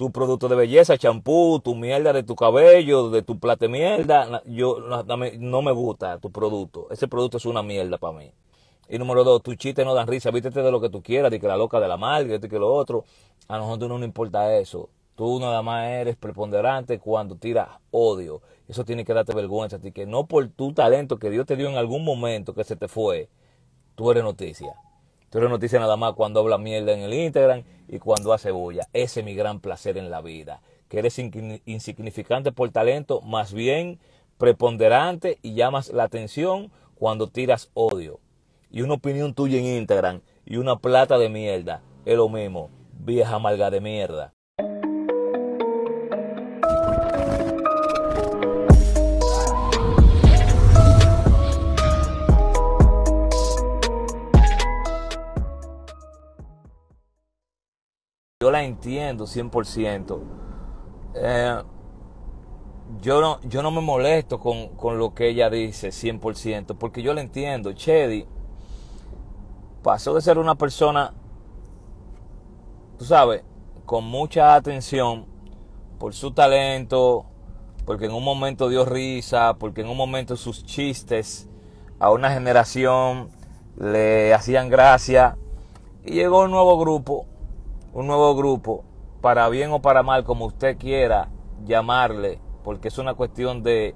tu producto de belleza, champú, tu mierda de tu cabello, de tu plata mierda, yo no me gusta tu producto. Ese producto es una mierda para mí. Y número dos, tu chiste no dan risa, vístete de lo que tú quieras, de que la loca de la madre, de que lo otro. A nosotros no nos importa eso. Tú nada más eres preponderante cuando tiras odio. Eso tiene que darte vergüenza a ti, que no por tu talento que Dios te dio en algún momento que se te fue, tú eres noticia. Tú no noticias nada más cuando habla mierda en el Instagram y cuando hace bulla. Ese es mi gran placer en la vida. Que eres insignificante por talento, más bien preponderante y llamas la atención cuando tiras odio. Y una opinión tuya en Instagram y una plata de mierda es lo mismo, vieja malga de mierda. la entiendo 100%. Eh, yo, no, yo no me molesto con, con lo que ella dice 100%, porque yo la entiendo. Chedi pasó de ser una persona, tú sabes, con mucha atención por su talento, porque en un momento dio risa, porque en un momento sus chistes a una generación le hacían gracia. Y llegó un nuevo grupo un nuevo grupo, para bien o para mal, como usted quiera llamarle, porque es una cuestión de,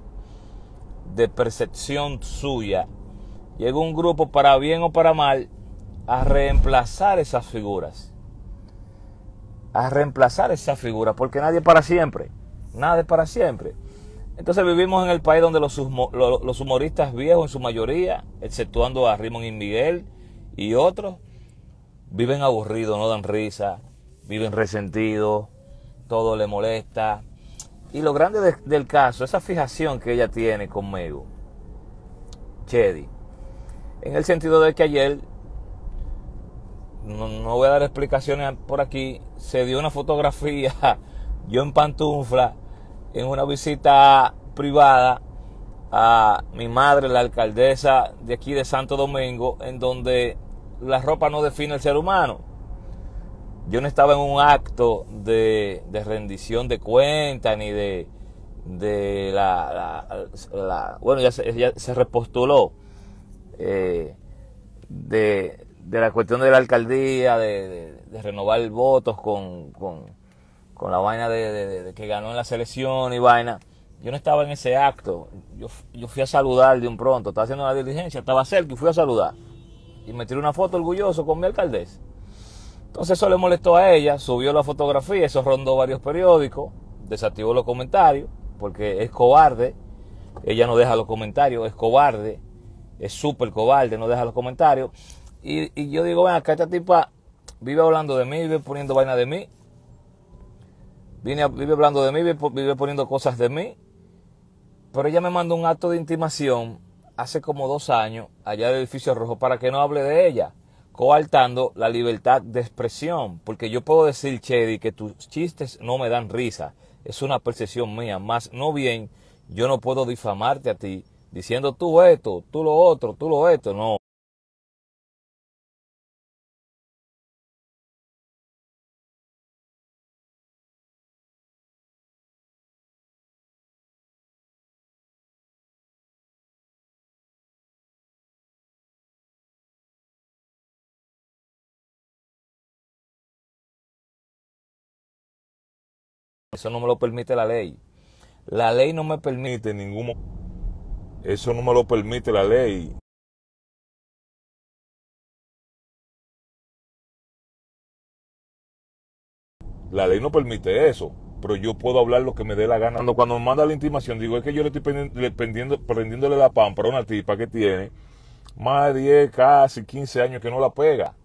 de percepción suya, llega un grupo para bien o para mal a reemplazar esas figuras. A reemplazar esas figuras, porque nadie es para siempre. Nadie es para siempre. Entonces vivimos en el país donde los, los, humoristas viejos, en su mayoría, exceptuando a Raymond y Miguel y otros, viven aburridos, no dan risa, viven resentidos, todo le molesta. Y lo grande del caso, esa fijación que ella tiene conmigo, Chedi, en el sentido de que ayer, no, no, voy a dar explicaciones por aquí, se dio una fotografía, yo en pantufla, en una visita privada a mi madre, la alcaldesa de aquí de Santo Domingo, en donde la ropa no define el ser humano. Yo no estaba en un acto de, de rendición de cuenta ni de, de la, Bueno, ya se, ya se repostuló eh, de, de, la cuestión de la alcaldía, de, renovar votos con, con, la vaina de, que ganó en la selección y vaina. Yo no estaba en ese acto. Yo, yo fui a saludar de un pronto. Estaba haciendo la diligencia, estaba cerca y fui a saludar y me tiró una foto orgulloso con mi alcaldesa. Entonces eso le molestó a ella, subió la fotografía, eso rondó varios periódicos, desactivó los comentarios, porque es cobarde, ella no deja los comentarios, es cobarde, es súper cobarde, no deja los comentarios. Y, yo digo, ven acá esta tipa vive hablando de mí, vive poniendo vaina de mí, vive, vive hablando de mí, vive poniendo cosas de mí, pero ella me mandó un acto de intimación hace como dos años allá del edificio rojo para que no hable de ella, coartando la libertad de expresión, porque yo puedo decir, Chedi, que tus chistes no me dan risa, es una percepción mía, más no bien yo no puedo difamarte a ti diciendo tú esto, tú lo otro, tú lo esto, no. Eso no me lo permite la ley. La ley no me permite ningún... Eso no me lo permite la ley. La ley no permite eso, pero yo puedo hablar lo que me dé la gana. Cuando, me manda la intimación, digo, es que yo le estoy prendiéndole la pampa a una tipa que tiene más de 10, casi 15 años que no la pega.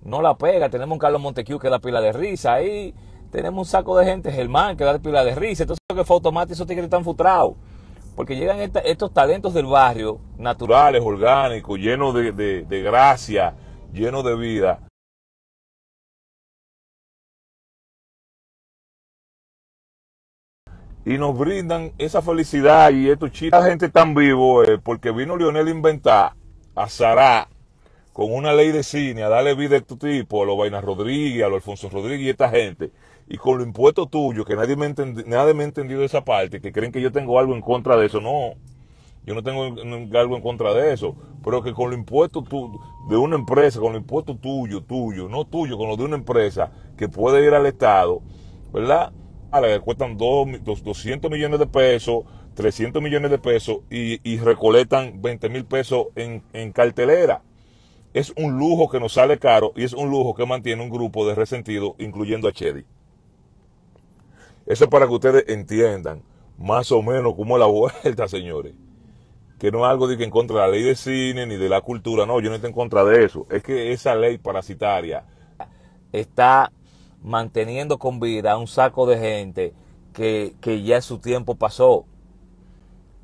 No la pega. Tenemos un Carlos Montecchio que es la pila de risa ahí tenemos un saco de gente, Germán, que da pila de risa. Entonces, lo que fue automático, esos tigres están frustrados. Porque llegan estos talentos del barrio, naturales, orgánicos, llenos de, gracia, llenos de vida. Y nos brindan esa felicidad y estos chicos. La gente tan vivo eh, porque vino Lionel a inventar a Sará con una ley de cine a darle vida a este tipo, a los Vainas Rodríguez, a los Alfonso Rodríguez y esta gente y con lo impuesto tuyo, que nadie me, ha entendido esa parte, que creen que yo tengo algo en contra de eso. No, yo no tengo algo en contra de eso, pero que con lo impuesto de una empresa, con lo impuesto tuyo, tuyo, no tuyo, con lo de una empresa que puede ir al Estado, ¿verdad? A la que cuestan 200 millones de pesos, 300 millones de pesos y, y recolectan 20 mil pesos en, en cartelera. Es un lujo que nos sale caro y es un lujo que mantiene un grupo de resentidos, incluyendo a Chedi. Eso es para que ustedes entiendan más o menos cómo es la vuelta, señores. Que no es algo de que en contra de la ley de cine ni de la cultura, no, yo no estoy en contra de eso. Es que esa ley parasitaria está manteniendo con vida a un saco de gente que, ya su tiempo pasó.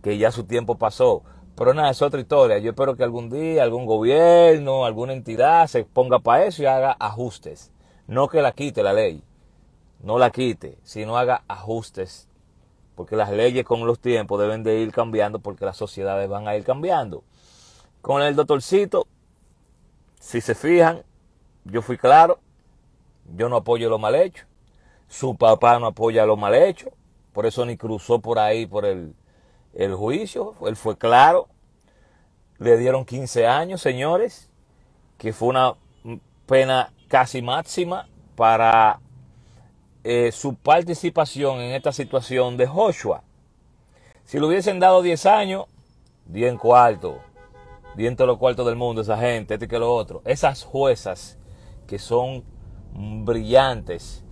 Que ya su tiempo pasó. Pero nada, es otra historia. Yo espero que algún día algún gobierno, alguna entidad se ponga para eso y haga ajustes. No que la quite la ley no la quite, sino haga ajustes, porque las leyes con los tiempos deben de ir cambiando porque las sociedades van a ir cambiando. Con el doctorcito, si se fijan, yo fui claro, yo no apoyo lo mal hecho, su papá no apoya lo mal hecho, por eso ni cruzó por ahí por el, el juicio, él fue claro, le dieron 15 años, señores, que fue una pena casi máxima para eh, su participación en esta situación de Joshua. Si le hubiesen dado 10 años, 10 cuartos cuarto, 10 en los cuartos del mundo, esa gente, este que lo otro. Esas juezas que son brillantes,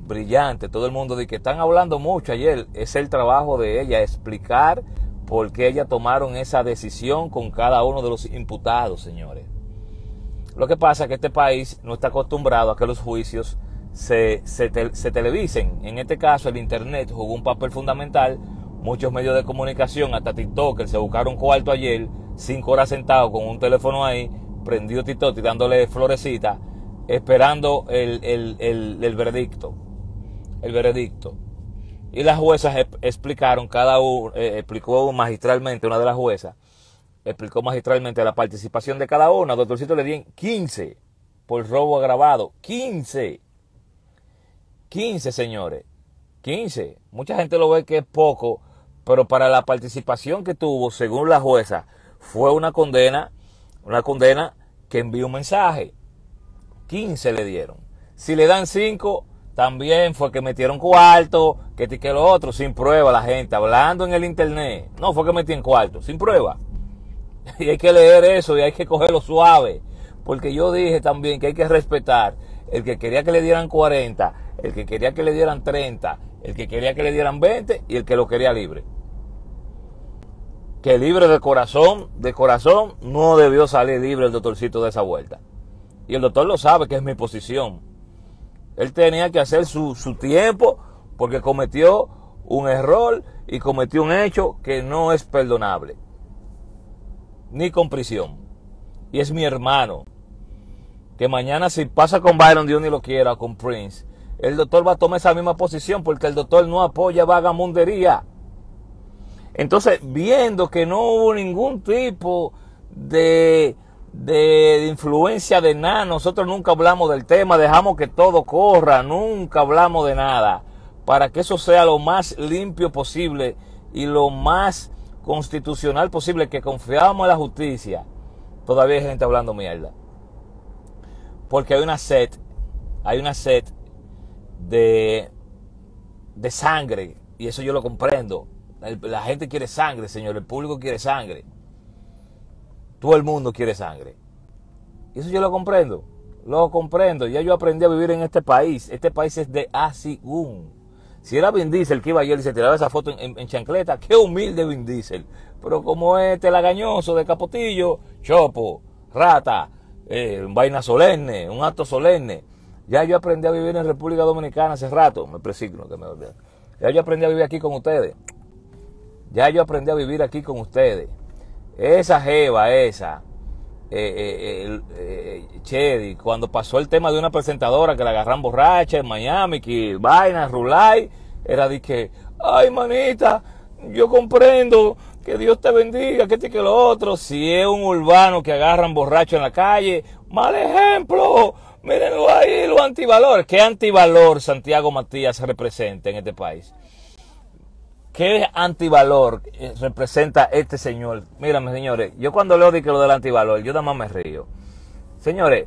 brillantes, todo el mundo de que están hablando mucho ayer, es el trabajo de ella explicar por qué ella tomaron esa decisión con cada uno de los imputados, señores. Lo que pasa es que este país no está acostumbrado a que los juicios se, se, televisen. En este caso, el Internet jugó un papel fundamental. Muchos medios de comunicación, hasta TikToker, se buscaron cuarto ayer, cinco horas sentado con un teléfono ahí, prendido TikTok y dándole florecita, esperando el, el, veredicto. El veredicto. Y las juezas explicaron, cada uno, eh, explicó magistralmente, una de las juezas, explicó magistralmente la participación de cada una. Doctorcito le dieron 15 por robo agravado. 15. 15, señores. 15. Mucha gente lo ve que es poco, pero para la participación que tuvo, según la jueza, fue una condena, una condena que envió un mensaje. 15 le dieron. Si le dan 5, también fue que metieron cuarto, que te que lo otro, sin prueba la gente, hablando en el internet. No, fue que metieron cuarto, sin prueba. Y hay que leer eso y hay que cogerlo suave. Porque yo dije también que hay que respetar el que quería que le dieran 40 el que quería que le dieran 30, el que quería que le dieran 20 y el que lo quería libre. Que libre de corazón, de corazón, no debió salir libre el doctorcito de esa vuelta. Y el doctor lo sabe que es mi posición. Él tenía que hacer su, su tiempo porque cometió un error y cometió un hecho que no es perdonable. Ni con prisión. Y es mi hermano. Que mañana si pasa con Byron, Dios ni lo quiera, o con Prince, el doctor va a tomar esa misma posición porque el doctor no apoya vagamundería. Entonces, viendo que no hubo ningún tipo de, de influencia de nada, nosotros nunca hablamos del tema, dejamos que todo corra, nunca hablamos de nada, para que eso sea lo más limpio posible y lo más constitucional posible, que confiamos en la justicia. Todavía hay gente hablando mierda. Porque hay una sed, hay una sed de, sangre, y eso yo lo comprendo. la gente quiere sangre, señor, el público quiere sangre. Todo el mundo quiere sangre. Y eso yo lo comprendo, lo comprendo. Ya yo aprendí a vivir en este país. Este país es de un Si era Vin que iba ayer y se tiraba esa foto en, chancleta, qué humilde Vin Diesel. Pero como este lagañoso de capotillo, chopo, rata, eh, vaina solemne, un acto solemne. Ya yo aprendí a vivir en República Dominicana hace rato, me presigno que me Ya yo aprendí a vivir aquí con ustedes. Ya yo aprendí a vivir aquí con ustedes. Esa jeva, esa, eh, eh, eh, eh Chedi, cuando pasó el tema de una presentadora que la agarran borracha en Miami, que vaina, rulai, era de que, ay manita, yo comprendo, que Dios te bendiga, que este que lo otro. Si es un urbano que agarran borracho en la calle, mal ejemplo, Mírenlo ahí, lo antivalor. ¿Qué antivalor Santiago Matías representa en este país? ¿Qué antivalor eh, representa este señor? Mírame, señores, yo cuando leo que lo del antivalor, yo nada más me río. Señores,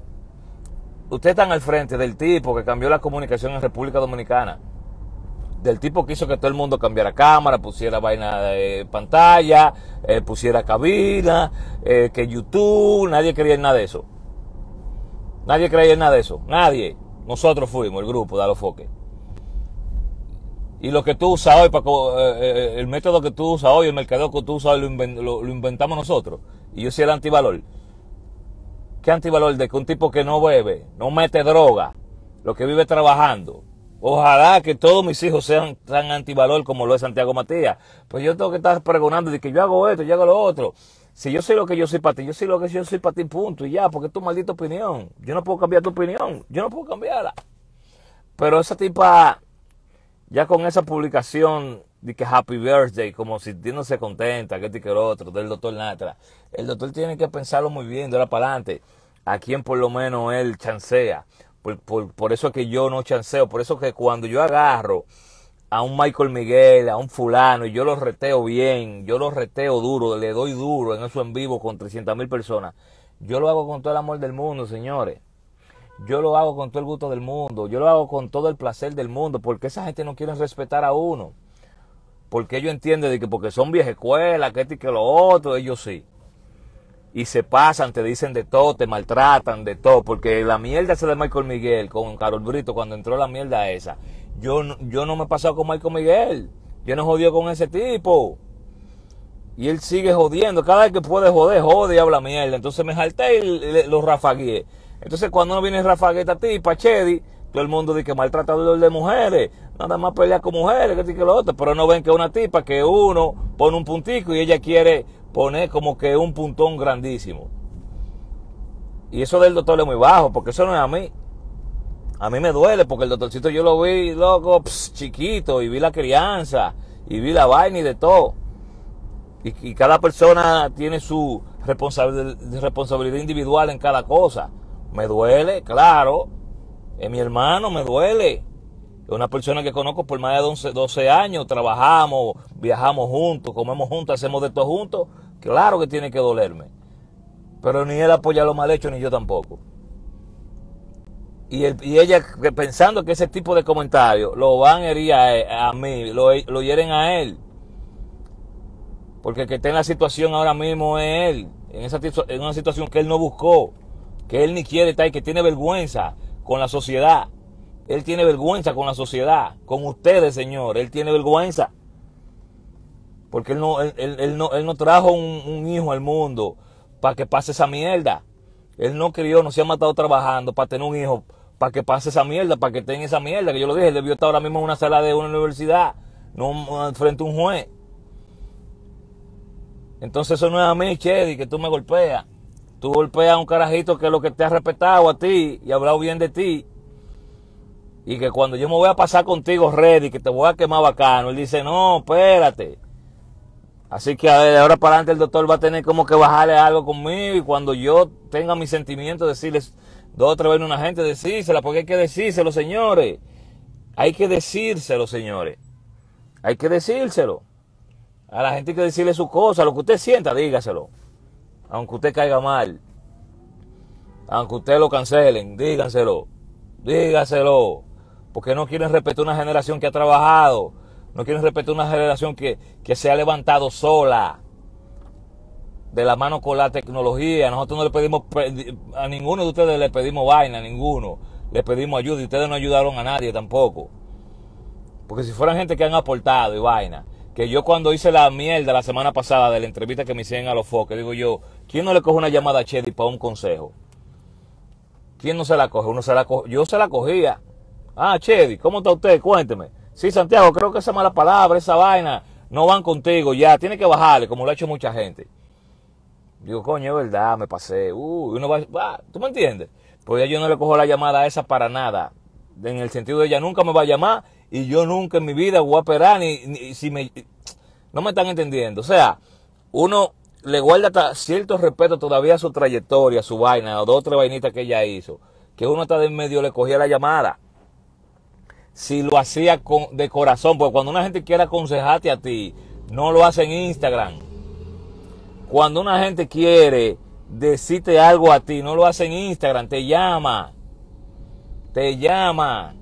ustedes están al frente del tipo que cambió la comunicación en República Dominicana. Del tipo que hizo que todo el mundo cambiara cámara, pusiera vaina de eh, pantalla, eh, pusiera cabina, que YouTube, nadie quería nada de eso. Nadie creía en nada de eso. Nadie. Nosotros fuimos, el grupo de Alofoque. Y lo que tú usas hoy, para eh, eh, eh, el método que tú usas hoy, el mercado que tú usas hoy, lo, inventamos nosotros. Y yo soy el antivalor. ¿Qué antivalor de que un tipo que no bebe, no mete droga, lo que vive trabajando? Ojalá que todos mis hijos sean tan antivalor como lo es Santiago Matías. Pues yo tengo que estar pregonando de que yo hago esto, yo hago lo otro. Si yo soy lo que yo soy para ti, yo soy lo que yo soy para ti, punto, y ya, porque es tu maldita opinión. Yo no puedo cambiar tu opinión, yo no puedo cambiarla. Pero esa tipa, ya con esa publicación de que Happy Birthday, como si se contenta, que este que el otro, del doctor Natra, el doctor tiene que pensarlo muy bien de ahora para adelante, a quien por lo menos él chancea. Por, por eso es que yo no chanceo, por eso es que cuando yo agarro a un Michael Miguel, a un fulano, y yo los reteo bien, yo los reteo duro, le doy duro en eso en vivo con 300 mil personas. Yo lo hago con todo el amor del mundo, señores. Yo lo hago con todo el gusto del mundo, yo lo hago con todo el placer del mundo, porque esa gente no quiere respetar a uno. Porque ellos entienden de que porque son vieja escuelas, que esto y que lo otro, ellos sí. Y se pasan, te dicen de todo, te maltratan de todo, porque la mierda esa de Michael Miguel con Carol Brito cuando entró la mierda esa yo, yo no me he pasado con Marco Miguel. Yo no he con ese tipo. Y él sigue jodiendo. Cada vez que puede joder, jode y habla mierda. Entonces me salté y lo rafagué. Entonces cuando no viene rafagué a ti, Chedi, todo el mundo dice que maltratador de mujeres. Nada más pelea con mujeres, que lo otro. Pero no ven que una tipa que uno pone un puntico y ella quiere poner como que un puntón grandísimo. Y eso del doctor es muy bajo, porque eso no es a mí. A mí me duele porque el doctorcito yo lo vi, loco, chiquito, y vi la crianza, y vi la vaina y de todo. Y, cada persona tiene su responsabilidad individual en cada cosa. Me duele, claro. Es mi hermano, me duele. Es una persona que conozco por más de 12 años. Trabajamos, viajamos juntos, comemos juntos, hacemos de todo juntos. Claro que tiene que dolerme. Pero ni él apoya lo mal hecho, ni yo tampoco. Y, ella pensando que ese tipo de comentarios lo van a herir a, mí, lo, hieren a él. Porque el que está en la situación ahora mismo es él, en, esa, en una situación que él no buscó, que él ni quiere estar y que tiene vergüenza con la sociedad. Él tiene vergüenza con la sociedad, con ustedes, señor. Él tiene vergüenza. Porque él no, él, no, trajo un, un hijo al mundo para que pase esa mierda. Él no crió, no se ha matado trabajando para tener un hijo para que pase esa mierda, para que esté en esa mierda, que yo lo dije, él debió estar ahora mismo en una sala de una universidad, no eh, frente a un juez. Entonces eso no es a mí, Chedi, que tú me golpeas. Tú golpeas a un carajito que es lo que te ha respetado a ti y ha hablado bien de ti. Y que cuando yo me voy a pasar contigo, Reddy, que te voy a quemar bacano, él dice, no, espérate. Así que a ver, de ahora para adelante el doctor va a tener como que bajarle algo conmigo y cuando yo tenga mis sentimientos, decirles, Dos o tres veces una gente decírsela, porque hay que decírselo, señores. Hay que decírselo, señores. Hay que decírselo. A la gente hay que decirle su cosa, lo que usted sienta, dígaselo. Aunque usted caiga mal. Aunque usted lo cancelen, Díganselo. Dígaselo. Porque no quieren respetar una generación que ha trabajado. No quieren respetar una generación que, que se ha levantado sola de la mano con la tecnología. Nosotros no le pedimos, a ninguno de ustedes le pedimos vaina, a ninguno. Le pedimos ayuda y ustedes no ayudaron a nadie tampoco. Porque si fueran gente que han aportado y vaina, que yo cuando hice la mierda la semana pasada de la entrevista que me hicieron a los foques, digo yo, ¿quién no le coge una llamada a Chedi para un consejo? ¿Quién no se la coge? Uno se la coge. Yo se la cogía. Ah, Chedi, ¿cómo está usted? Cuénteme. Sí, Santiago, creo que esa mala palabra, esa vaina, no van contigo ya. Tiene que bajarle, como lo ha hecho mucha gente. Digo, coño, es verdad, me pasé. Uh, uno va, ¿tú me entiendes? Pues yo no le cojo la llamada a esa para nada. En el sentido de ella nunca me va a llamar y yo nunca en mi vida voy a esperar ni, si me... No me están entendiendo. O sea, uno le guarda cierto respeto todavía a su trayectoria, a su vaina, o dos o tres vainitas que ella hizo. Que uno está de en medio le cogía la llamada. Si lo hacía con, de corazón, porque cuando una gente quiere aconsejarte a ti, no lo hace en Instagram cuando una gente quiere decirte algo a ti, no lo hace en Instagram, te llama. Te llama.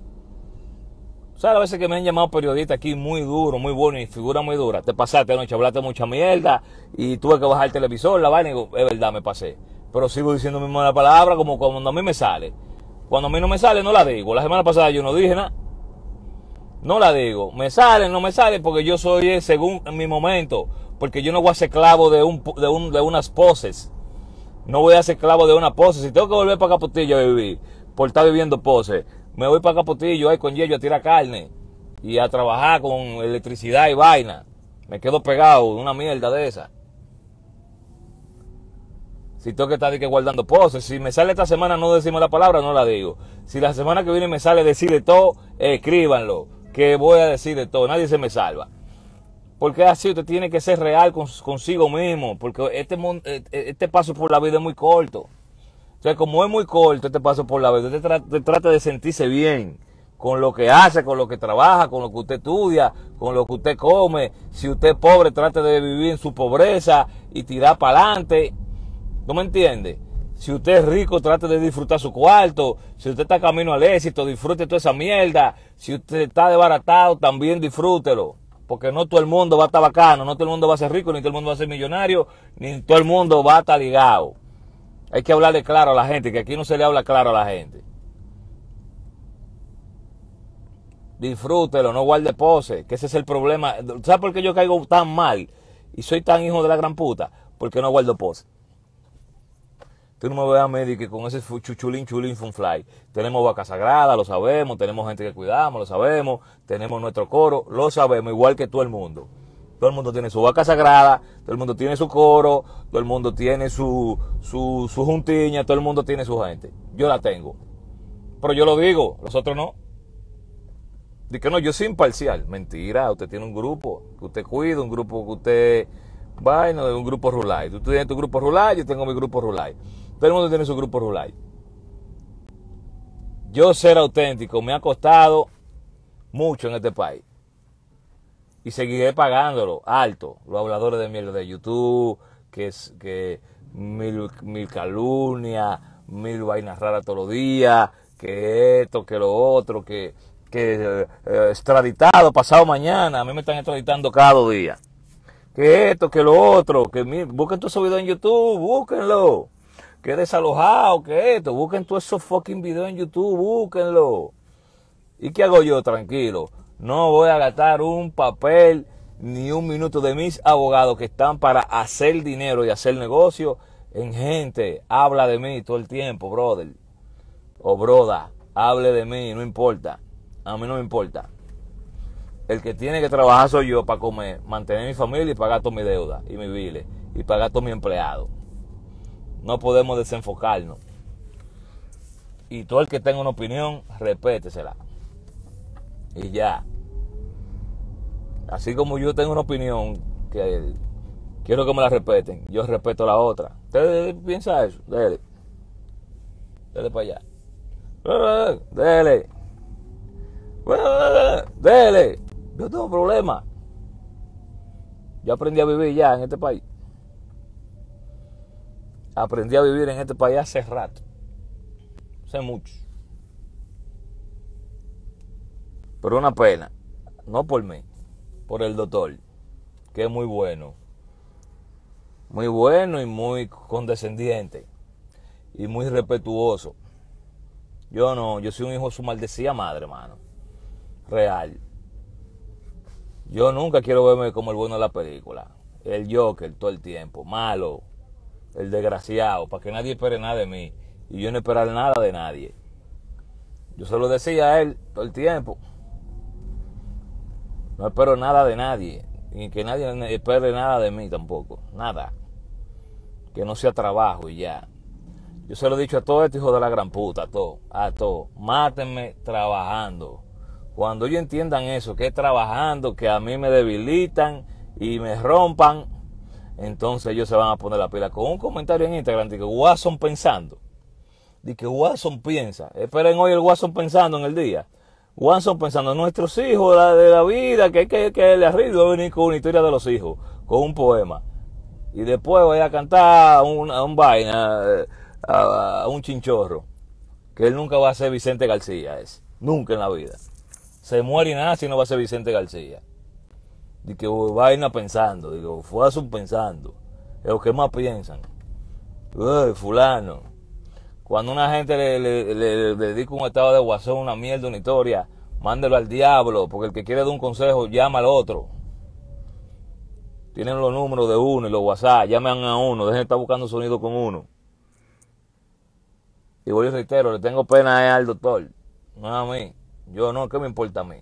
O sea, a veces que me han llamado periodistas aquí muy duro, muy bueno y figura muy dura? Te pasaste anoche, hablaste mucha mierda y tuve que bajar el televisor, la vaina y digo, es verdad, me pasé. Pero sigo diciendo mi la palabra como cuando a mí me sale. Cuando a mí no me sale, no la digo. La semana pasada yo no dije nada. No la digo. Me sale, no me sale, porque yo soy eh, según mi momento porque yo no voy a ser clavo de, un, de, unas poses. No voy a ser clavo de una pose. Si tengo que volver para Capotillo a vivir, por estar viviendo poses, me voy para Capotillo ahí con yello a tirar carne y a trabajar con electricidad y vaina. Me quedo pegado De una mierda de esa. Si tengo que estar que guardando poses, si me sale esta semana no decimos la palabra, no la digo. Si la semana que viene me sale decir de todo, escríbanlo, que voy a decir de todo. Nadie se me salva. Porque así usted tiene que ser real consigo mismo. Porque este, eh, eh, este paso por la vida es muy corto. sea, como es muy corto este paso por la vida, usted trata, de sentirse bien con lo que hace, con lo que trabaja, con lo que usted estudia, con lo que usted come. Si usted es pobre, trata de vivir en su pobreza y tirar para adelante. ¿No me entiende? Si usted es rico, trata de disfrutar su cuarto. Si usted está camino al éxito, disfrute toda esa mierda. Si usted está desbaratado, también disfrútelo porque no todo el mundo va a estar bacano, no todo el mundo va a ser rico, ni todo el mundo va a ser millonario, ni todo el mundo va a estar ligado. Hay que hablarle claro a la gente, que aquí no se le habla claro a la gente. Disfrútelo, no guarde pose, que ese es el problema. ¿Sabes por qué yo caigo tan mal y soy tan hijo de la gran puta? Porque no guardo pose. Tú no me veas a que con ese chuchulín, chulín, funfly. Tenemos vaca sagrada, lo sabemos, tenemos gente que cuidamos, lo sabemos, tenemos nuestro coro, lo sabemos, igual que todo el mundo. Todo el mundo tiene su vaca sagrada, todo el mundo tiene su coro, todo el mundo tiene su, su, juntiña, todo el mundo tiene su gente. Yo la tengo. Pero yo lo digo, los otros no. Dice no, yo soy imparcial. Mentira, usted tiene un grupo que usted cuida, un grupo que usted vaina, de un grupo rural. Tú tienes tu grupo rural, yo tengo mi grupo rural. Todo el mundo tiene su grupo Rulay. Yo ser auténtico me ha costado mucho en este país. Y seguiré pagándolo alto. Los habladores de mierda de YouTube, que es que mil, mil calumnias, mil vainas raras todos los días, que esto, que lo otro, que, eh, eh, extraditado pasado mañana, a mí me están extraditando cada día. Que esto, que lo otro, que busquen tu subido en YouTube, búsquenlo que desalojado, que esto. Busquen todos esos fucking videos en YouTube, búsquenlo. ¿Y qué hago yo? Tranquilo. No voy a gastar un papel ni un minuto de mis abogados que están para hacer dinero y hacer negocio en gente. Habla de mí todo el tiempo, brother. O broda, hable de mí, no importa. A mí no me importa. El que tiene que trabajar soy yo para comer, mantener mi familia y pagar todas mis deudas y mis biles y pagar todos mis empleados. No podemos desenfocarnos. Y todo el que tenga una opinión, respétesela. Y ya. Así como yo tengo una opinión que quiero que me la respeten, yo respeto la otra. Ustedes piensa eso, dele. Dele para allá. Eh, dele. Eh, dele. Yo tengo problemas. Yo aprendí a vivir ya en este país aprendí a vivir en este país hace rato. Hace mucho. Pero una pena. No por mí. Por el doctor. Que es muy bueno. Muy bueno y muy condescendiente. Y muy respetuoso. Yo no, yo soy un hijo de su maldecía madre, hermano. Real. Yo nunca quiero verme como el bueno de la película. El Joker todo el tiempo. Malo, el desgraciado, para que nadie espere nada de mí y yo no esperar nada de nadie. Yo se lo decía a él todo el tiempo. No espero nada de nadie, Y que nadie espere nada de mí tampoco, nada. Que no sea trabajo y ya. Yo se lo he dicho a todo este hijo de la gran puta, a todo, a todo. Mátenme trabajando. Cuando ellos entiendan eso, que es trabajando, que a mí me debilitan y me rompan, entonces ellos se van a poner la pila con un comentario en Instagram de que Watson pensando. De que Watson piensa. Esperen hoy el Watson pensando en el día. Watson pensando, nuestros hijos, de la vida, que que, que le arriba venir con una historia de los hijos, con un poema. Y después voy a cantar un, un vaina, eh, a, un chinchorro. Que él nunca va a ser Vicente García, es. Nunca en la vida. Se muere y nada si no va a ser Vicente García de que vaina pensando, digo, su pensando, es lo que más piensan. Uy, fulano, cuando una gente le, le, dedica un estado de guasón, una mierda, una historia, mándelo al diablo, porque el que quiere dar un consejo llama al otro. Tienen los números de uno y los WhatsApp, llaman a uno, dejen de estar buscando sonido con uno. Y voy reitero, le tengo pena al doctor, no a mí. Yo no, ¿qué me importa a mí?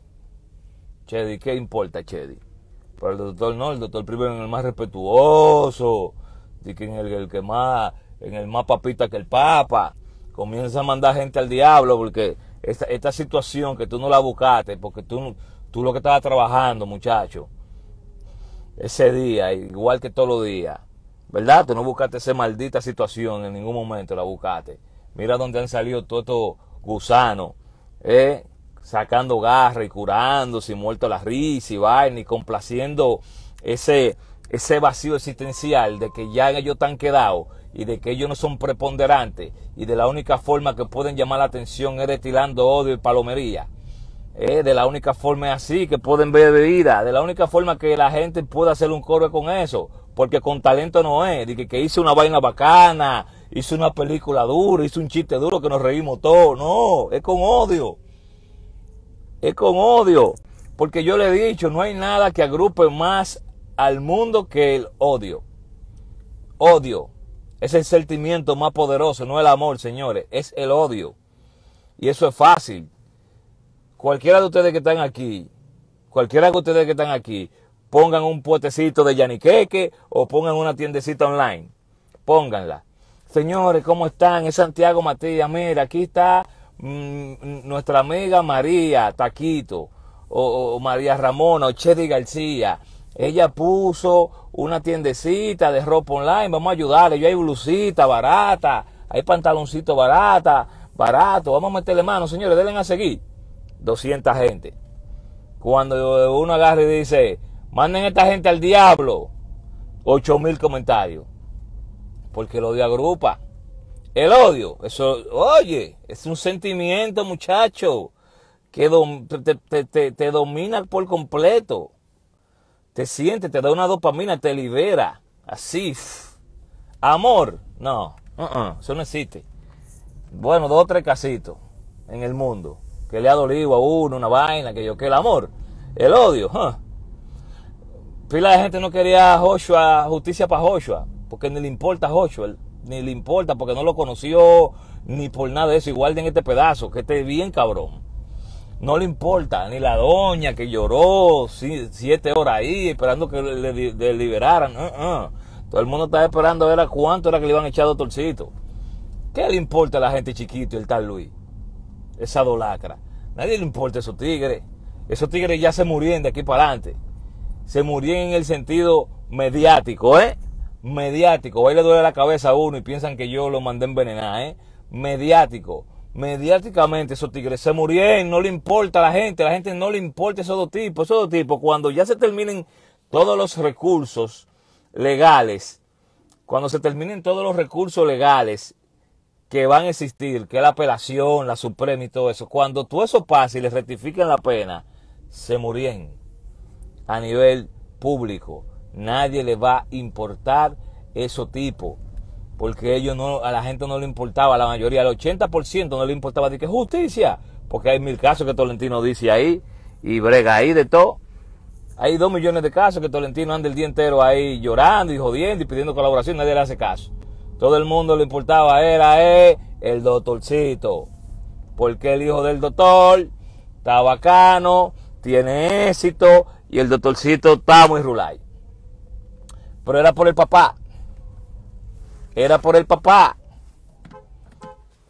Chedi, ¿qué importa, Chedi? Pero el doctor no, el doctor primero en el más respetuoso, en el, que más, en el más papita que el papa. Comienza a mandar gente al diablo porque esta, esta situación que tú no la buscaste, porque tú, tú lo que estabas trabajando, muchacho, ese día, igual que todos los días, ¿verdad? Tú no buscaste esa maldita situación en ningún momento, la buscaste. Mira dónde han salido todos estos gusanos, ¿eh? sacando garra y curándose y muerto la risa y vaina y complaciendo ese, ese vacío existencial de que ya ellos están quedados y de que ellos no son preponderantes y de la única forma que pueden llamar la atención es destilando odio y palomería. Eh, de la única forma es así, que pueden ver vida de la única forma que la gente pueda hacer un coro con eso, porque con talento no es, de que, hice una vaina bacana, hizo una película dura, hizo un chiste duro que nos reímos todos, no, es con odio es con odio. Porque yo le he dicho, no hay nada que agrupe más al mundo que el odio. Odio. Es el sentimiento más poderoso, no el amor, señores. Es el odio. Y eso es fácil. Cualquiera de ustedes que están aquí, cualquiera de ustedes que están aquí, pongan un puentecito de yaniqueque o pongan una tiendecita online. Pónganla. Señores, ¿cómo están? Es Santiago Matías. Mira, aquí está Mm, nuestra amiga María Taquito, o, María Ramona, o Chedi García, ella puso una tiendecita de ropa online, vamos a ayudarle, yo hay blusita barata, hay pantaloncito barata, barato, vamos a meterle mano, señores, denle a seguir. 200 gente. Cuando uno agarra y dice, manden a esta gente al diablo, 8000 mil comentarios, porque lo de agrupa. El odio, eso, oye, es un sentimiento, muchacho, que te, domina por completo. Te siente, te da una dopamina, te libera. Así. Amor, no, uh-uh, eso no existe. Bueno, dos o tres casitos en el mundo que le ha dolido a uno, una vaina, que yo, que el amor, el odio. Pila de gente no quería Joshua, justicia para Joshua, porque ni le importa Joshua ni le importa porque no lo conoció, ni por nada de eso. Igual en este pedazo, que esté bien cabrón. No le importa, ni la doña que lloró siete horas ahí esperando que le, liberaran. Uh, uh. Todo el mundo estaba esperando a ver a cuánto era que le iban a echar torcitos ¿Qué le importa a la gente chiquito el tal Luis? Esa dolacra. Nadie le importa esos tigres. Esos tigres ya se murieron de aquí para adelante. Se murieron en el sentido mediático, ¿eh? mediático. Ahí le duele la cabeza a uno y piensan que yo lo mandé envenenar, ¿eh? Mediático. Mediáticamente esos tigres se murieron, no le importa a la gente, a la gente no le importa esos dos tipos, esos dos tipos. Cuando ya se terminen todos los recursos legales, cuando se terminen todos los recursos legales que van a existir, que es la apelación, la suprema y todo eso, cuando todo eso pase y les rectifiquen la pena, se murieron a nivel público. Nadie le va a importar eso tipo Porque ellos no, a la gente no le importaba, a la mayoría, al 80% no le importaba. de que justicia, porque hay mil casos que Tolentino dice ahí y brega ahí de todo. Hay dos millones de casos que Tolentino anda el día entero ahí llorando y jodiendo y pidiendo colaboración, nadie le hace caso. Todo el mundo le importaba, era eh, el doctorcito. Porque el hijo del doctor está bacano, tiene éxito y el doctorcito está muy rulay pero era por el papá. Era por el papá.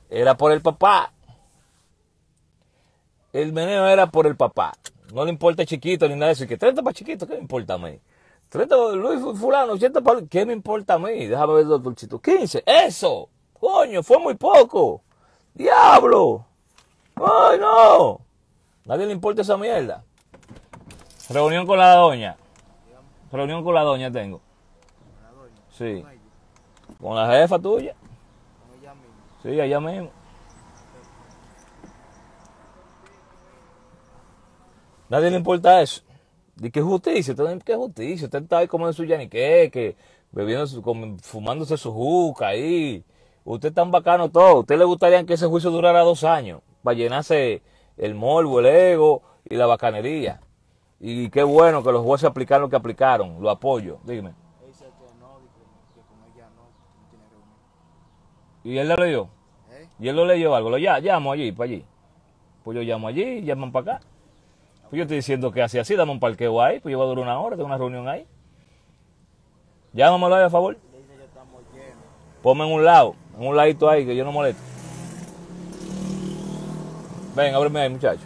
Era por el papá. El meneo era por el papá. No le importa chiquito ni nada de eso. que 30 para chiquito, ¿qué me importa a mí? 30 Luis Fulano, 80 para. ¿Qué me importa a mí? Déjame ver los dulcitos. 15. ¡Eso! ¡Coño! Fue muy poco. ¡Diablo! ¡Ay, no! Nadie le importa esa mierda. Reunión con la doña. Reunión con la doña tengo. Sí. ¿Con la jefa tuya? Con Sí, allá mismo. Nadie le importa eso. ¿Y qué justicia? ¿Qué justicia? Usted está ahí comiendo su yaniqueque, bebiendo fumándose su juca ahí. Usted es tan bacano todo. ¿Usted le gustaría que ese juicio durara dos años? Para llenarse el morbo, el ego y la bacanería. Y qué bueno que los jueces aplicaron lo que aplicaron. Lo apoyo. Dime. ¿Y él lo leyó? ¿Eh? ¿Y él lo leyó algo? Lo ya, llamo allí, para allí. Pues yo llamo allí, llaman para acá. Pues yo estoy diciendo que así, así, dame un parqueo ahí, pues yo voy a durar una hora, tengo una reunión ahí. Llámamelo ahí, a favor. Ponme en un lado, en un ladito ahí, que yo no molesto. Ven, ábreme ahí, muchacho.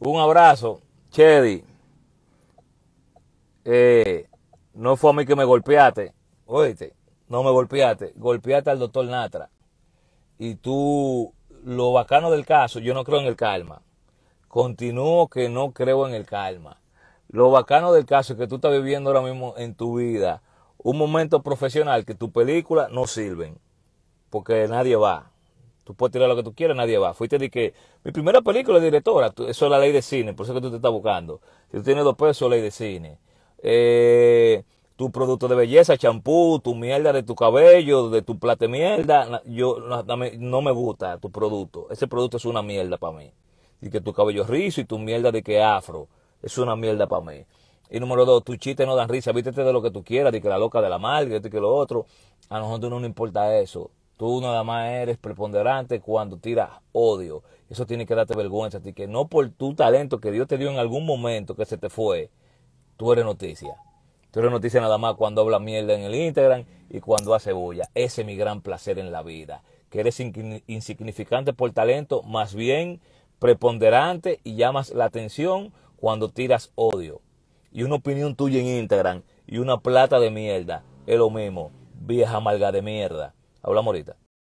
Un abrazo, Chedi. Eh, no fue a mí que me golpeaste, oíste, no me golpeaste, golpeaste al doctor Natra. Y tú, lo bacano del caso, yo no creo en el calma. Continúo que no creo en el calma. Lo bacano del caso es que tú estás viviendo ahora mismo en tu vida un momento profesional que tus películas no sirven. Porque nadie va. Tú puedes tirar lo que tú quieras, nadie va. Fuiste de que mi primera película es directora. Eso es la ley de cine, por eso que tú te estás buscando. Si tú tienes dos pesos, ley de cine eh, tu producto de belleza, champú, tu mierda de tu cabello, de tu plata de mierda, yo no, me gusta tu producto. Ese producto es una mierda para mí. Y que tu cabello es rizo y tu mierda de que afro es una mierda para mí. Y número dos, tus chistes no dan risa, vístete de lo que tú quieras, de que la loca de la madre, de que lo otro. A nosotros no nos importa eso. Tú nada más eres preponderante cuando tiras odio. Eso tiene que darte vergüenza que no por tu talento que Dios te dio en algún momento que se te fue tú eres noticia. Tú eres noticia nada más cuando hablas mierda en el Instagram y cuando hace bulla. Ese es mi gran placer en la vida. Que eres insignificante por talento, más bien preponderante y llamas la atención cuando tiras odio. Y una opinión tuya en Instagram y una plata de mierda es lo mismo. Vieja amarga de mierda. Hablamos ahorita.